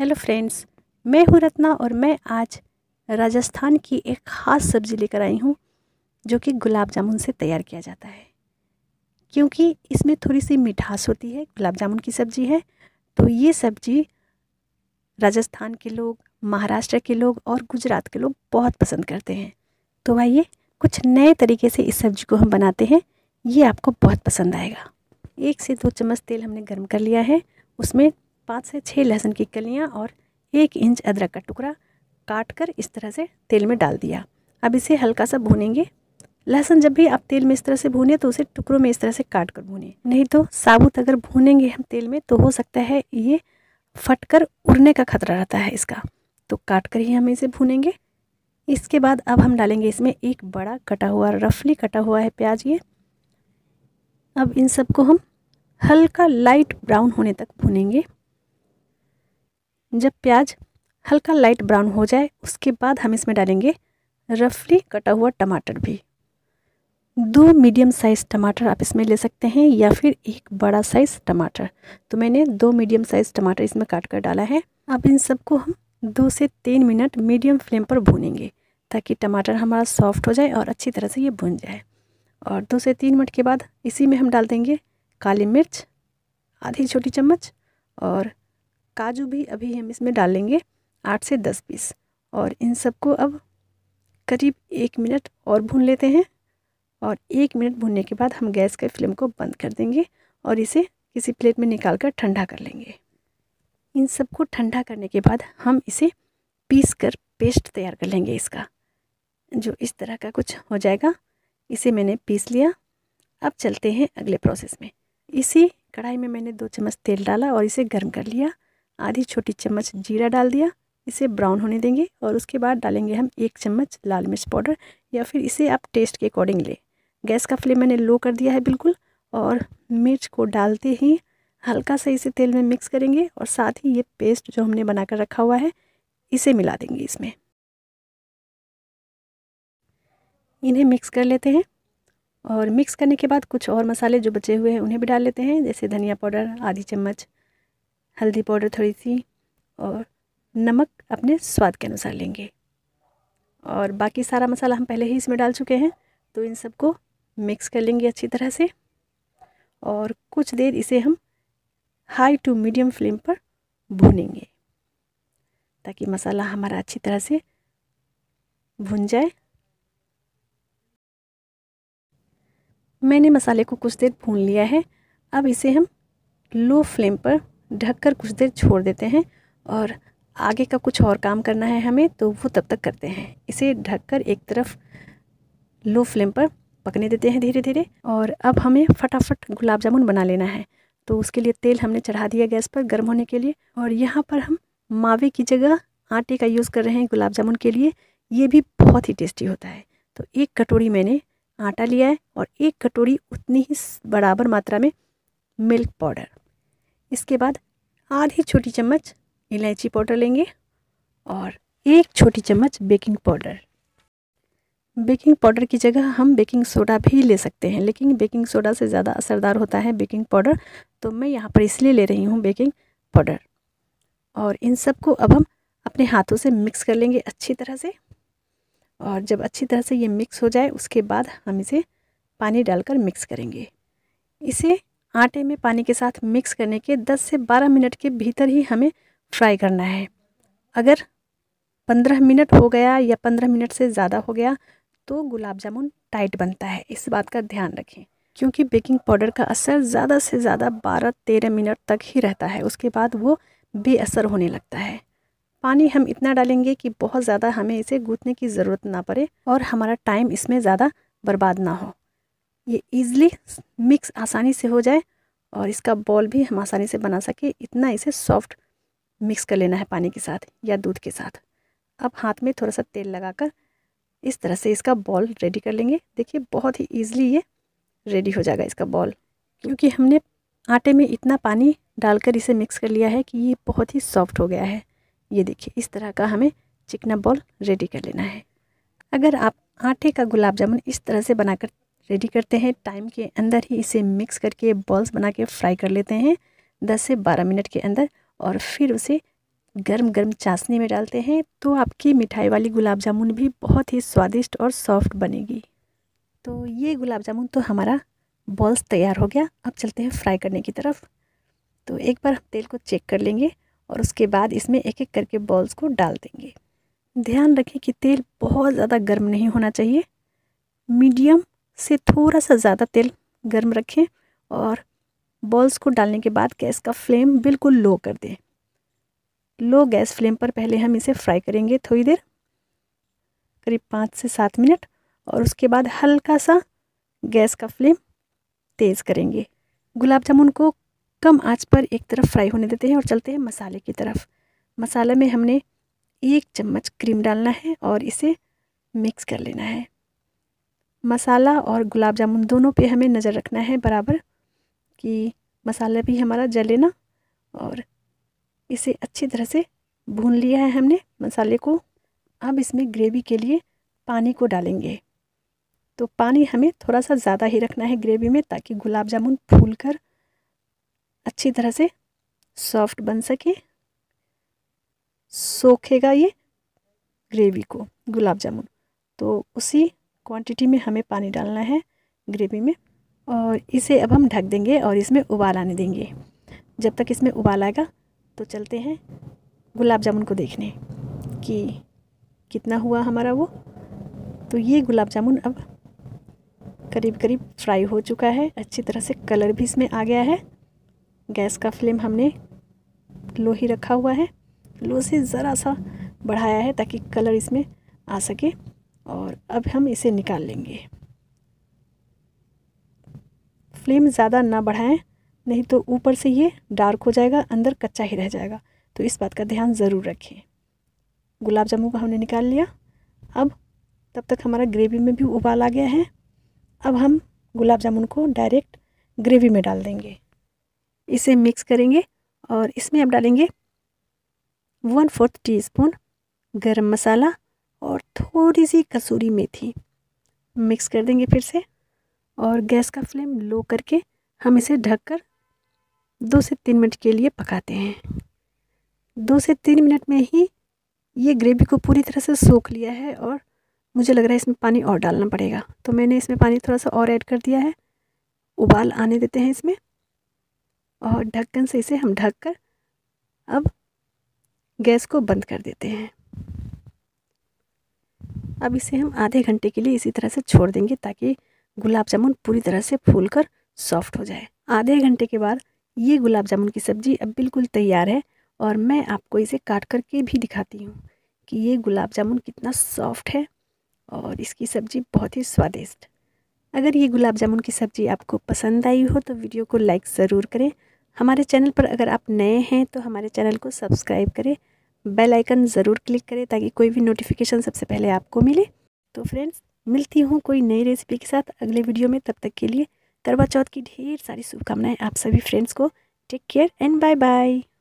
hello friends मैं हूँ रत्ना और मैं आज राजस्थान की एक ख़ास सब्ज़ी लेकर आई हूँ जो कि गुलाब जामुन से तैयार किया जाता है क्योंकि इसमें थोड़ी सी मिठास होती है गुलाब जामुन की सब्ज़ी है तो ये सब्ज़ी राजस्थान के लोग महाराष्ट्र के लोग और गुजरात के लोग बहुत पसंद करते हैं तो आइए कुछ नए तरीके से इस सब्ज़ी को हम बनाते हैं ये आपको बहुत पसंद आएगा एक से दो चम्मच तेल हमने गर्म कर लिया है उसमें पाँच से छः लहसुन की कलियाँ और एक इंच अदरक का टुकड़ा काट कर इस तरह से तेल में डाल दिया अब इसे हल्का सा भूनेंगे लहसुन जब भी आप तेल में इस तरह से भूने तो उसे टुकड़ों में इस तरह से काट कर भूने नहीं तो साबुत अगर भूनेंगे हम तेल में तो हो सकता है ये फट कर उड़ने का खतरा रहता है इसका तो काट कर ही हम इसे भूनेंगे इसके बाद अब हम डालेंगे इसमें एक बड़ा कटा हुआ रफली कटा हुआ है प्याज ये अब इन सबको हम हल्का लाइट ब्राउन होने तक भूनेंगे जब प्याज हल्का लाइट ब्राउन हो जाए उसके बाद हम इसमें डालेंगे रफली कटा हुआ टमाटर भी दो मीडियम साइज़ टमाटर आप इसमें ले सकते हैं या फिर एक बड़ा साइज़ टमाटर तो मैंने दो मीडियम साइज़ टमाटर इसमें काट कर डाला है अब इन सबको हम दो से तीन मिनट मीडियम फ्लेम पर भूनेंगे ताकि टमाटर हमारा सॉफ्ट हो जाए और अच्छी तरह से ये भुन जाए और दो से तीन मिनट के बाद इसी में हम डाल देंगे काली मिर्च आधी छोटी चम्मच और काजू भी अभी हम इसमें डालेंगे आठ से दस पीस और इन सबको अब करीब एक मिनट और भून लेते हैं और एक मिनट भूनने के बाद हम गैस के फ्लेम को बंद कर देंगे और इसे किसी प्लेट में निकाल कर ठंडा कर लेंगे इन सबको ठंडा करने के बाद हम इसे पीस कर पेस्ट तैयार कर लेंगे इसका जो इस तरह का कुछ हो जाएगा इसे मैंने पीस लिया अब चलते हैं अगले प्रोसेस में इसी कढ़ाई में मैंने दो चम्मच तेल डाला और इसे गर्म कर लिया आधी छोटी चम्मच जीरा डाल दिया इसे ब्राउन होने देंगे और उसके बाद डालेंगे हम एक चम्मच लाल मिर्च पाउडर या फिर इसे आप टेस्ट के अकॉर्डिंग लें गैस का फ्लेम मैंने लो कर दिया है बिल्कुल और मिर्च को डालते ही हल्का सा इसे तेल में मिक्स करेंगे और साथ ही ये पेस्ट जो हमने बनाकर रखा हुआ है इसे मिला देंगे इसमें इन्हें मिक्स कर लेते हैं और मिक्स करने के बाद कुछ और मसाले जो बचे हुए हैं उन्हें भी डाल लेते हैं जैसे धनिया पाउडर आधी चम्मच हल्दी पाउडर थोड़ी सी और नमक अपने स्वाद के अनुसार लेंगे और बाकी सारा मसाला हम पहले ही इसमें डाल चुके हैं तो इन सबको मिक्स कर लेंगे अच्छी तरह से और कुछ देर इसे हम हाई टू मीडियम फ्लेम पर भूनेंगे ताकि मसाला हमारा अच्छी तरह से भुन जाए मैंने मसाले को कुछ देर भून लिया है अब इसे हम लो फ्लेम पर ढककर कुछ देर छोड़ देते हैं और आगे का कुछ और काम करना है हमें तो वो तब तक करते हैं इसे ढककर एक तरफ लो फ्लेम पर पकने देते हैं धीरे धीरे और अब हमें फटाफट गुलाब जामुन बना लेना है तो उसके लिए तेल हमने चढ़ा दिया गैस पर गर्म होने के लिए और यहाँ पर हम मावे की जगह आटे का यूज़ कर रहे हैं गुलाब जामुन के लिए ये भी बहुत ही टेस्टी होता है तो एक कटोरी मैंने आटा लिया है और एक कटोरी उतनी ही बराबर मात्रा में मिल्क पाउडर इसके बाद आधी छोटी चम्मच इलायची पाउडर लेंगे और एक छोटी चम्मच बेकिंग पाउडर बेकिंग पाउडर की जगह हम बेकिंग सोडा भी ले सकते हैं लेकिन बेकिंग सोडा से ज़्यादा असरदार होता है बेकिंग पाउडर तो मैं यहाँ पर इसलिए ले रही हूँ बेकिंग पाउडर और इन सब को अब हम अपने हाथों से मिक्स कर लेंगे अच्छी तरह से और जब अच्छी तरह से ये मिक्स हो जाए उसके बाद हम इसे पानी डालकर मिक्स करेंगे इसे आटे में पानी के साथ मिक्स करने के 10 से 12 मिनट के भीतर ही हमें फ्राई करना है अगर 15 मिनट हो गया या 15 मिनट से ज़्यादा हो गया तो गुलाब जामुन टाइट बनता है इस बात का ध्यान रखें क्योंकि बेकिंग पाउडर का असर ज़्यादा से ज़्यादा 12-13 मिनट तक ही रहता है उसके बाद वो बेअसर होने लगता है पानी हम इतना डालेंगे कि बहुत ज़्यादा हमें इसे गूँथने की ज़रूरत ना पड़े और हमारा टाइम इसमें ज़्यादा बर्बाद ना हो ये इजली मिक्स आसानी से हो जाए और इसका बॉल भी हम आसानी से बना सके इतना इसे सॉफ्ट मिक्स कर लेना है पानी के साथ या दूध के साथ अब हाथ में थोड़ा सा तेल लगाकर इस तरह से इसका बॉल रेडी कर लेंगे देखिए बहुत ही ईजली ये रेडी हो जाएगा इसका बॉल क्योंकि हमने आटे में इतना पानी डालकर इसे मिक्स कर लिया है कि ये बहुत ही सॉफ्ट हो गया है ये देखिए इस तरह का हमें चिकना बॉल रेडी कर लेना है अगर आप आटे का गुलाब जामुन इस तरह से बनाकर रेडी करते हैं टाइम के अंदर ही इसे मिक्स करके बॉल्स बना के फ्राई कर लेते हैं दस से बारह मिनट के अंदर और फिर उसे गर्म गर्म चाशनी में डालते हैं तो आपकी मिठाई वाली गुलाब जामुन भी बहुत ही स्वादिष्ट और सॉफ्ट बनेगी तो ये गुलाब जामुन तो हमारा बॉल्स तैयार हो गया अब चलते हैं फ्राई करने की तरफ तो एक बार हम तेल को चेक कर लेंगे और उसके बाद इसमें एक एक करके बॉल्स को डाल देंगे ध्यान रखें कि तेल बहुत ज़्यादा गर्म नहीं होना चाहिए मीडियम से थोड़ा सा ज़्यादा तेल गर्म रखें और बॉल्स को डालने के बाद गैस का फ्लेम बिल्कुल लो कर दें लो गैस फ्लेम पर पहले हम इसे फ्राई करेंगे थोड़ी देर करीब पाँच से सात मिनट और उसके बाद हल्का सा गैस का फ्लेम तेज़ करेंगे गुलाब जामुन को कम आंच पर एक तरफ फ्राई होने देते हैं और चलते हैं मसाले की तरफ मसाले में हमने एक चम्मच क्रीम डालना है और इसे मिक्स कर लेना है मसाला और गुलाब जामुन दोनों पे हमें नज़र रखना है बराबर कि मसाला भी हमारा जले ना और इसे अच्छी तरह से भून लिया है हमने मसाले को अब इसमें ग्रेवी के लिए पानी को डालेंगे तो पानी हमें थोड़ा सा ज़्यादा ही रखना है ग्रेवी में ताकि गुलाब जामुन फूल कर अच्छी तरह से सॉफ्ट बन सके सोखेगा ये ग्रेवी को गुलाब जामुन तो उसी क्वांटिटी में हमें पानी डालना है ग्रेवी में और इसे अब हम ढक देंगे और इसमें उबाल आने देंगे जब तक इसमें उबाल आएगा तो चलते हैं गुलाब जामुन को देखने कि कितना हुआ हमारा वो तो ये गुलाब जामुन अब करीब करीब फ्राई हो चुका है अच्छी तरह से कलर भी इसमें आ गया है गैस का फ्लेम हमने लो ही रखा हुआ है लो से ज़रा सा बढ़ाया है ताकि कलर इसमें आ सके और अब हम इसे निकाल लेंगे फ्लेम ज़्यादा ना बढ़ाएं नहीं तो ऊपर से ये डार्क हो जाएगा अंदर कच्चा ही रह जाएगा तो इस बात का ध्यान ज़रूर रखें गुलाब जामुन का हमने निकाल लिया अब तब तक हमारा ग्रेवी में भी उबाल आ गया है अब हम गुलाब जामुन को डायरेक्ट ग्रेवी में डाल देंगे इसे मिक्स करेंगे और इसमें अब डालेंगे वन फोर्थ टी स्पून गर्म मसाला और थोड़ी सी कसूरी मेथी मिक्स कर देंगे फिर से और गैस का फ्लेम लो करके हम इसे ढककर दो से तीन मिनट के लिए पकाते हैं दो से तीन मिनट में ही ये ग्रेवी को पूरी तरह से सोख लिया है और मुझे लग रहा है इसमें पानी और डालना पड़ेगा तो मैंने इसमें पानी थोड़ा सा और ऐड कर दिया है उबाल आने देते हैं इसमें और ढक्कन से इसे हम ढक कर अब गैस को बंद कर देते हैं अब इसे हम आधे घंटे के लिए इसी तरह से छोड़ देंगे ताकि गुलाब जामुन पूरी तरह से फूल कर सॉफ्ट हो जाए आधे घंटे के बाद ये गुलाब जामुन की सब्ज़ी अब बिल्कुल तैयार है और मैं आपको इसे काट करके भी दिखाती हूँ कि ये गुलाब जामुन कितना सॉफ्ट है और इसकी सब्ज़ी बहुत ही स्वादिष्ट अगर ये गुलाब जामुन की सब्ज़ी आपको पसंद आई हो तो वीडियो को लाइक ज़रूर करें हमारे चैनल पर अगर आप नए हैं तो हमारे चैनल को सब्सक्राइब करें बेल आइकन ज़रूर क्लिक करें ताकि कोई भी नोटिफिकेशन सबसे पहले आपको मिले तो फ्रेंड्स मिलती हूँ कोई नई रेसिपी के साथ अगले वीडियो में तब तक के लिए करवा चौथ की ढेर सारी शुभकामनाएं आप सभी फ्रेंड्स को take care and bye bye